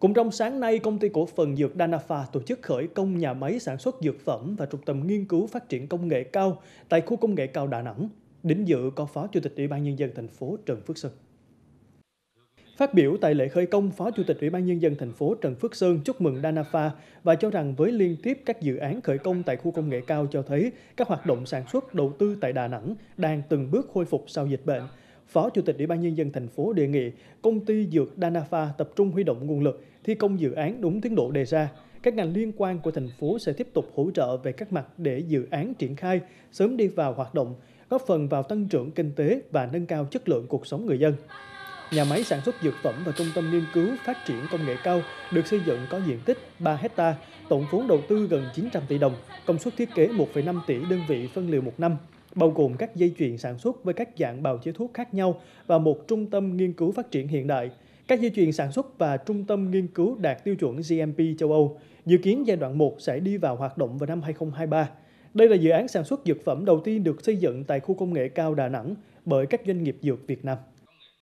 Cũng trong sáng nay, công ty cổ phần dược Danafa tổ chức khởi công nhà máy sản xuất dược phẩm và trung tâm nghiên cứu phát triển công nghệ cao tại khu công nghệ cao Đà Nẵng. Đến dự có Phó Chủ tịch Ủy ban Nhân dân thành phố Trần Phước Sơn. Phát biểu tại lễ khởi công, Phó Chủ tịch Ủy ban Nhân dân thành phố Trần Phước Sơn chúc mừng Danafa và cho rằng với liên tiếp các dự án khởi công tại khu công nghệ cao cho thấy các hoạt động sản xuất đầu tư tại Đà Nẵng đang từng bước khôi phục sau dịch bệnh Phó Chủ tịch Ủy ban Nhân dân thành phố đề nghị công ty Dược Danafa tập trung huy động nguồn lực, thi công dự án đúng tiến độ đề ra. Các ngành liên quan của thành phố sẽ tiếp tục hỗ trợ về các mặt để dự án triển khai, sớm đi vào hoạt động, góp phần vào tăng trưởng kinh tế và nâng cao chất lượng cuộc sống người dân. Nhà máy sản xuất dược phẩm và trung tâm nghiên cứu phát triển công nghệ cao được xây dựng có diện tích 3 hecta, tổng vốn đầu tư gần 900 tỷ đồng, công suất thiết kế 1,5 tỷ đơn vị phân liều một năm bao gồm các dây chuyền sản xuất với các dạng bào chế thuốc khác nhau và một trung tâm nghiên cứu phát triển hiện đại. Các dây chuyền sản xuất và trung tâm nghiên cứu đạt tiêu chuẩn GMP châu Âu, dự kiến giai đoạn 1 sẽ đi vào hoạt động vào năm 2023. Đây là dự án sản xuất dược phẩm đầu tiên được xây dựng tại khu công nghệ cao Đà Nẵng bởi các doanh nghiệp dược Việt Nam.